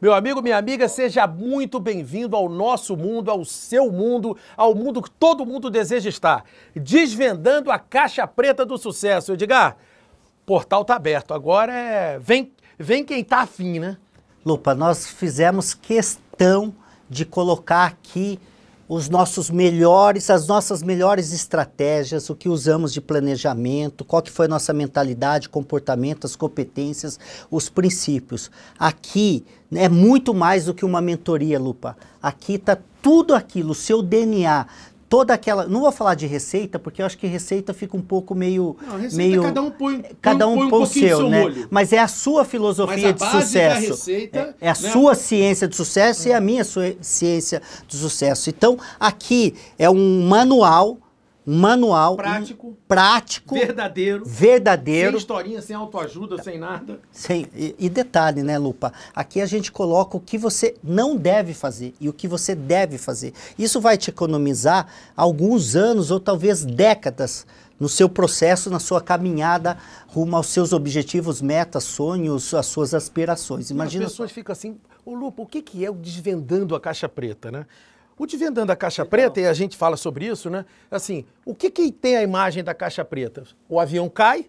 Meu amigo, minha amiga, seja muito bem-vindo ao nosso mundo, ao seu mundo, ao mundo que todo mundo deseja estar. Desvendando a caixa preta do sucesso. Edgar, o portal tá aberto. Agora é. Vem, vem quem tá afim, né? Lupa, nós fizemos questão de colocar aqui os nossos melhores, as nossas melhores estratégias, o que usamos de planejamento, qual que foi a nossa mentalidade, comportamento, as competências, os princípios. Aqui né, é muito mais do que uma mentoria, Lupa. Aqui está tudo aquilo, o seu DNA, toda aquela. Não vou falar de receita, porque eu acho que receita fica um pouco meio. Não, receita, meio é cada um põe, cada um põe, um põe o seu, né? Olho. Mas é a sua filosofia a de sucesso. Receita, é, é, a né? sua ciência de sucesso e a minha ciência de sucesso. Então, aqui é um manual um manual prático, um prático verdadeiro, verdadeiro, sem historinha, sem autoajuda, sem nada. Sem, e, e, detalhe, né, Lupa? Aqui a gente coloca o que você não deve fazer e o que você deve fazer. Isso vai te economizar alguns anos ou talvez décadas no seu processo, na sua caminhada rumo aos seus objetivos, metas, sonhos, as suas aspirações. Imagina. As pessoas ficam assim, ô Lupa, o que, que é o desvendando a caixa preta, né? O Divendando da Caixa então, Preta, e a gente fala sobre isso, né? Assim, o que, que tem a imagem da Caixa Preta? O avião cai,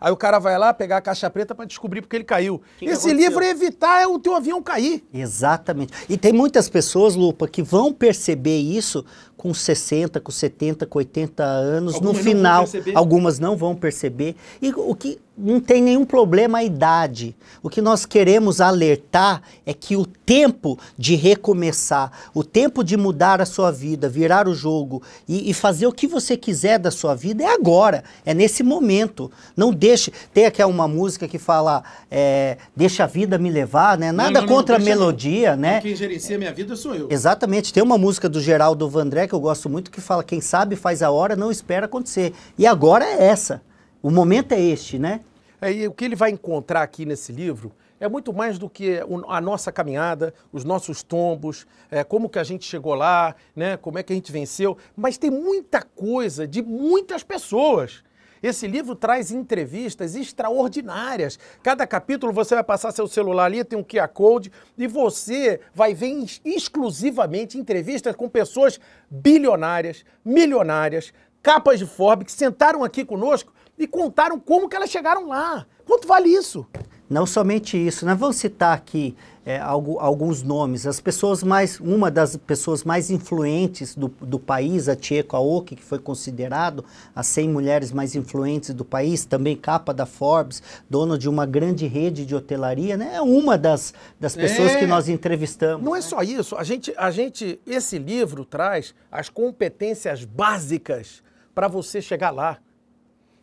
aí o cara vai lá pegar a Caixa Preta para descobrir porque ele caiu. Que Esse que livro é evitar é o teu avião cair. Exatamente. E tem muitas pessoas, Lupa, que vão perceber isso com 60, com 70, com 80 anos, algumas no final, não algumas não vão perceber. E o que não tem nenhum problema é a idade. O que nós queremos alertar é que o tempo de recomeçar, o tempo de mudar a sua vida, virar o jogo e, e fazer o que você quiser da sua vida é agora, é nesse momento. Não deixe. Tem aqui uma música que fala é, deixa a vida me levar, né? Nada não, não, contra a melodia, né? Quem gerencia minha vida sou eu. Exatamente. Tem uma música do Geraldo Vandré que que eu gosto muito que fala: quem sabe faz a hora, não espera acontecer. E agora é essa. O momento é este, né? É, e o que ele vai encontrar aqui nesse livro é muito mais do que a nossa caminhada, os nossos tombos, é, como que a gente chegou lá, né, como é que a gente venceu, mas tem muita coisa de muitas pessoas esse livro traz entrevistas extraordinárias. Cada capítulo você vai passar seu celular ali, tem um QR Code, e você vai ver exclusivamente entrevistas com pessoas bilionárias, milionárias, capas de Forbes, que sentaram aqui conosco e contaram como que elas chegaram lá. Quanto vale isso? Não somente isso, nós né? vamos citar aqui é, alguns nomes. As pessoas mais, uma das pessoas mais influentes do, do país, a Tieko Aoki, que foi considerado as 100 mulheres mais influentes do país, também capa da Forbes, dona de uma grande rede de hotelaria, né? É uma das, das pessoas é. que nós entrevistamos. Não é né? é só isso. A gente, a gente, esse livro traz as competências básicas para você chegar lá.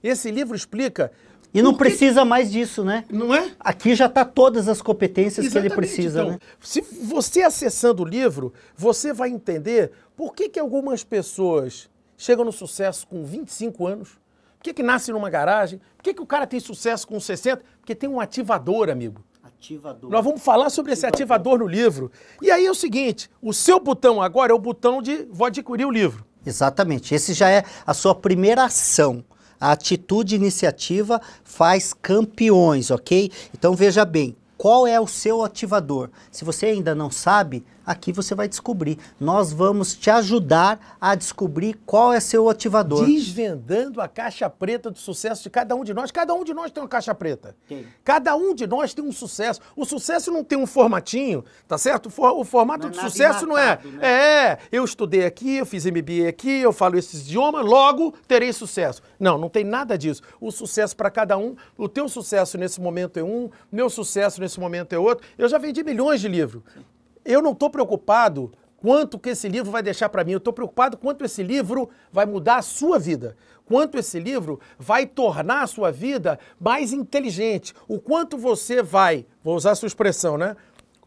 Esse livro explica e não precisa mais disso, né? Não é? Aqui já está todas as competências Exatamente. que ele precisa. Então, né? Se você acessando o livro, você vai entender por que, que algumas pessoas chegam no sucesso com 25 anos, por que, que nasce numa garagem, por que, que o cara tem sucesso com 60? Porque tem um ativador, amigo. Ativador. Nós vamos falar sobre ativador. esse ativador no livro. E aí é o seguinte: o seu botão agora é o botão de vou adquirir o livro. Exatamente. Esse já é a sua primeira ação. A atitude iniciativa faz campeões, ok? Então veja bem, qual é o seu ativador? Se você ainda não sabe, Aqui você vai descobrir. Nós vamos te ajudar a descobrir qual é seu ativador. Desvendando a caixa preta do sucesso de cada um de nós. Cada um de nós tem uma caixa preta. Quem? Cada um de nós tem um sucesso. O sucesso não tem um formatinho, tá certo? O formato não, é do sucesso não é. Né? É, eu estudei aqui, eu fiz MBA aqui, eu falo esse idioma, logo terei sucesso. Não, não tem nada disso. O sucesso para cada um, o teu sucesso nesse momento é um, meu sucesso nesse momento é outro. Eu já vendi milhões de livros eu não estou preocupado quanto que esse livro vai deixar para mim, eu estou preocupado quanto esse livro vai mudar a sua vida, quanto esse livro vai tornar a sua vida mais inteligente, o quanto você vai, vou usar a sua expressão, né?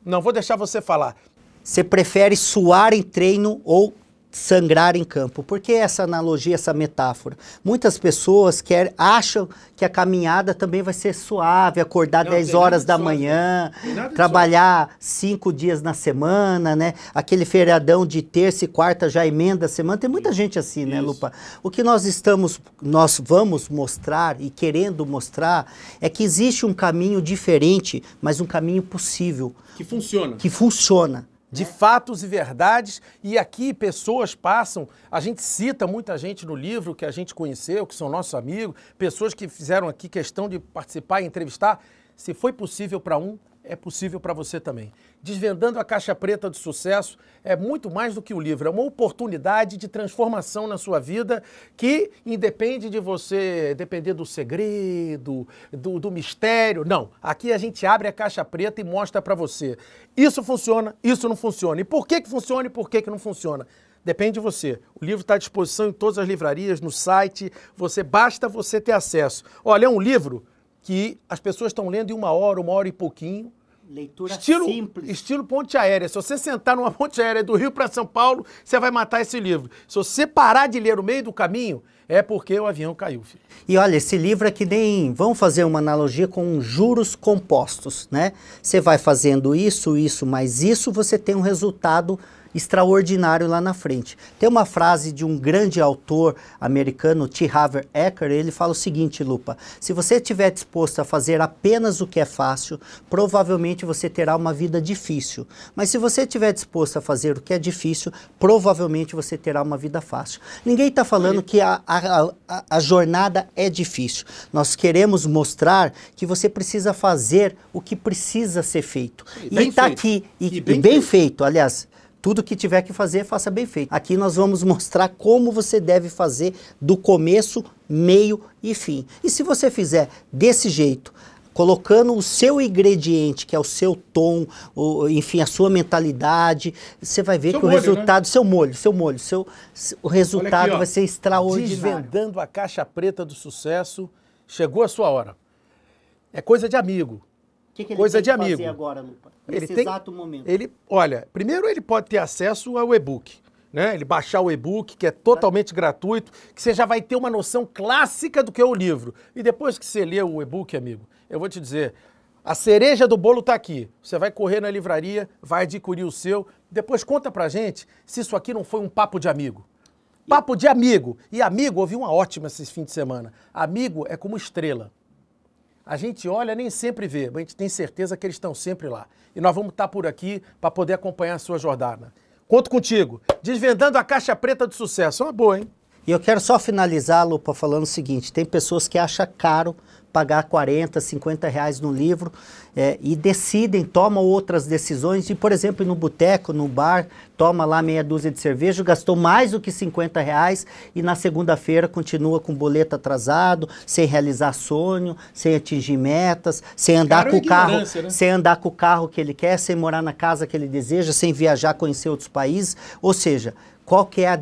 Não vou deixar você falar. Você prefere suar em treino ou sangrar em campo. Por que essa analogia, essa metáfora? Muitas pessoas quer, acham que a caminhada também vai ser suave, acordar Não, 10 horas da manhã, né? trabalhar 5 dias na semana, né? Aquele feriadão de terça e quarta já emenda a semana. Tem muita gente assim, né, Isso. né, Lupa? O que nós estamos, nós vamos mostrar e querendo mostrar é que existe um caminho diferente, mas um caminho possível. Que funciona. Que funciona de é. fatos e verdades. E aqui pessoas passam, a gente cita muita gente no livro que a gente conheceu, que são nossos amigos, pessoas que fizeram aqui questão de participar e entrevistar. Se foi possível para um, é possível para você também. Desvendando a Caixa Preta do Sucesso é muito mais do que um livro, é uma oportunidade de transformação na sua vida que independe de você depender do segredo, do, do mistério. Não, aqui a gente abre a Caixa Preta e mostra para você. Isso funciona, isso não funciona. E por que, que funciona e por que, que não funciona? Depende de você. O livro está à disposição em todas as livrarias, no site. Você basta você ter acesso. Olha, é um livro que as pessoas estão lendo em uma hora, uma hora e pouquinho. Leitura estilo, simples. Estilo ponte aérea. Se você sentar numa ponte aérea do Rio para São Paulo, você vai matar esse livro. Se você parar de ler no meio do caminho, é porque o avião caiu. Filho. E olha, esse livro é que nem. Vamos fazer uma analogia com juros compostos, né? Você vai fazendo isso, isso, mais isso, você tem um resultado extraordinário lá na frente. Tem uma frase de um grande autor americano, T. Harver Eker, ele fala o seguinte, Lupa, se você estiver disposto a fazer apenas o que é fácil, provavelmente você terá uma vida difícil. Mas se você estiver disposto a fazer o que é difícil, provavelmente você terá uma vida fácil. Ninguém está falando que a, a, a, a jornada é difícil. Nós queremos mostrar que você precisa fazer o que precisa ser feito. E está tá aqui, e, e bem, bem feito. feito. Aliás, tudo que tiver que fazer, faça bem feito. Aqui nós vamos mostrar como você deve fazer do começo, meio e fim. E se você fizer desse jeito, colocando o seu ingrediente, que é o seu tom, o, enfim, a sua mentalidade, você vai ver seu que molho, o né? resultado, né? seu molho, seu molho, seu, o resultado aqui, vai ser extraordinário. Desvendando a caixa preta do sucesso, chegou a sua hora. É coisa de amigo que, que ele coisa de amigo. fazer agora, Lupa? Nesse ele exato tem, momento. Ele, olha, primeiro ele pode ter acesso ao e-book. Né? Ele baixar o e-book, que é totalmente gratuito, que você já vai ter uma noção clássica do que é o livro. E depois que você lê o e-book, amigo, eu vou te dizer, a cereja do bolo está aqui. Você vai correr na livraria, vai adquirir o seu. Depois conta pra gente se isso aqui não foi um papo de amigo. Papo de amigo. E amigo, ouvi uma ótima esse fim de semana. Amigo é como estrela. A gente olha nem sempre vê, mas a gente tem certeza que eles estão sempre lá. E nós vamos estar por aqui para poder acompanhar a sua jornada. Conto contigo. Desvendando a caixa preta do sucesso. É uma boa, hein? E eu quero só finalizar, Lupa, falando o seguinte: tem pessoas que acham caro pagar 40, 50 reais no livro é, e decidem, tomam outras decisões. E, por exemplo, no boteco, no bar, toma lá meia dúzia de cerveja, gastou mais do que 50 reais e na segunda-feira continua com boleto atrasado, sem realizar sonho, sem atingir metas, sem andar Cara, é com o carro, né? sem andar com o carro que ele quer, sem morar na casa que ele deseja, sem viajar, conhecer outros países. Ou seja, qual que é a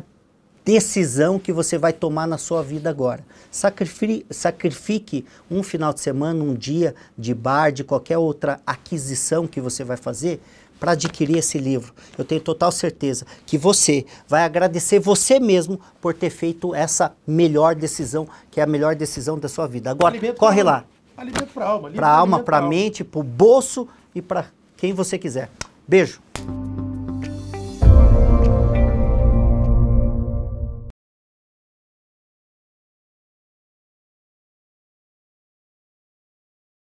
decisão que você vai tomar na sua vida agora. Sacrifique, um final de semana, um dia de bar, de qualquer outra aquisição que você vai fazer para adquirir esse livro. Eu tenho total certeza que você vai agradecer você mesmo por ter feito essa melhor decisão, que é a melhor decisão da sua vida. Agora, alimento corre pra lá. Alimento para alma. Para alma, para mente, para o bolso e para quem você quiser. Beijo.